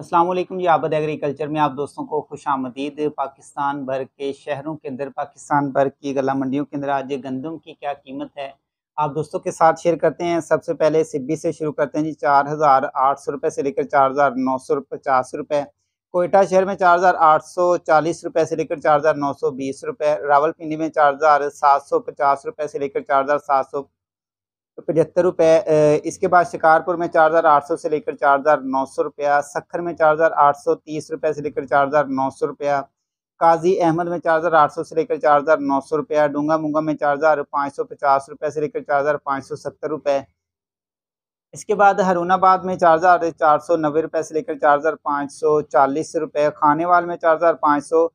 असलम जी आबद agriculture में आप दोस्तों को खुश आमदीद पाकिस्तान भर के शहरों के अंदर पाकिस्तान भर की गला मंडियों के अंदर आज गंदम की क्या कीमत है आप दोस्तों के साथ शेयर करते हैं सबसे पहले सिब्बी से शुरू करते हैं जी चार हज़ार आठ सौ रुपये से लेकर चार हज़ार नौ सौ पचास रुपये कोयटा शहर में चार हज़ार आठ सौ चालीस रुपये से लेकर चार हज़ार नौ सौ बीस रुपये रावलपिंडी में चार हज़ार सात सौ पचास रुपये से लेकर चार हज़ार सात सौ पचहत्तर रुपये इसके बाद शिकारपुर में चार हज़ार आठ सौ से लेकर चार हज़ार नौ सौ रुपया सखर में चार हज़ार आठ सौ तीस रुपये से लेकर चार हज़ार नौ सौ रुपया काजी अहमद में चार हज़ार आठ सौ से लेकर चार हज़ार नौ सौ रुपया डूंगा मुंगा में चार हज़ार पाँच सौ पचास रुपये से लेकर चार हज़ार पाँच सौ सत्तर रुपये इसके बाद हरूनाबाद में चार हज़ार चार सौ नब्बे रुपये से लेकर चार हज़ार पाँच सौ चालीस रुपये खानेवाल में चार हज़ार पाँच सौ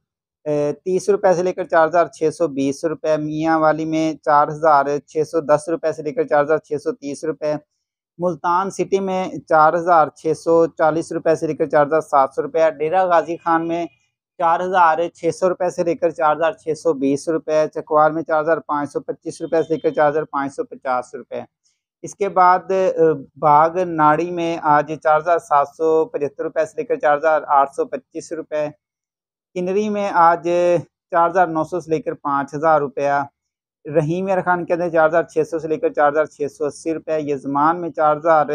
तीस रुपए से लेकर चार हज़ार छः सौ बीस रुपये मियाँ वाली में चार हज़ार छः सौ दस रुपये से लेकर चार हज़ार छः सौ तीस रुपये मुल्तान सिटी में चार हज़ार छः सौ चालीस रुपये से लेकर चार हज़ार सात सौ रुपये डेरा गाजी खान में चार हज़ार छः सौ रुपये से लेकर चार हज़ार छः सौ बीस रुपये चकवाल में चार हज़ार पाँच सौ पच्चीस रुपये से लेकर चार हज़ार पाँच सौ पचास रुपये इसके बाद बाग नाड़ी में आज चार हज़ार सात सौ पचहत्तर रुपये से लेकर चार हज़ार आठ सौ पच्चीस रुपये किनरी में आज चार हज़ार नौ सौ से लेकर पाँच हज़ार रुपया रहीम यार खान कहते हैं चार हज़ार छः सौ से लेकर चार हज़ार छः सौ अस्सी रुपया यजमान में चार हज़ार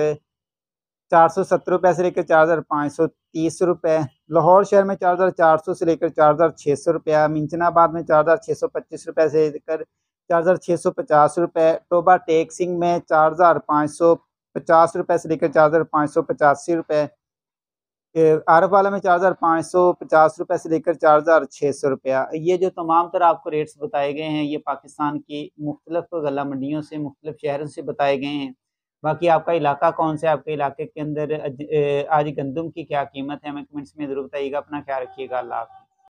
चार सौ सत्तर रुपये से लेकर चार हज़ार पाँच सौ तीस रुपये लाहौर शहर में चार हज़ार चार सौ से लेकर चार हज़ार छः सौ रुपया मिंचनाबाद में चार हज़ार छः सौ पच्चीस रुपये से लेकर चार हज़ार छः सौ पचास रुपये टोबा टेक सिंह में चार हज़ार पाँच सौ पचास रुपये से लेकर चार हज़ार पाँच सौ पचासी रुपये आरफ वाला में चार हज़ार पाँच सौ पचास रुपये से लेकर चार हज़ार छः सौ रुपया ये जो तमाम तरह आपको रेट्स बताए गए हैं ये पाकिस्तान की मुख्तलिफ गला मंडियों से मुख्तलिफ शहरों से बताए गए हैं बाकी आपका इलाका कौन सा है आपके इलाके के अंदर आज गंदम की क्या कीमत है हमें कमेंट्स में ज़रूर बताइएगा अपना ख्याल रखिएगा अल्लाह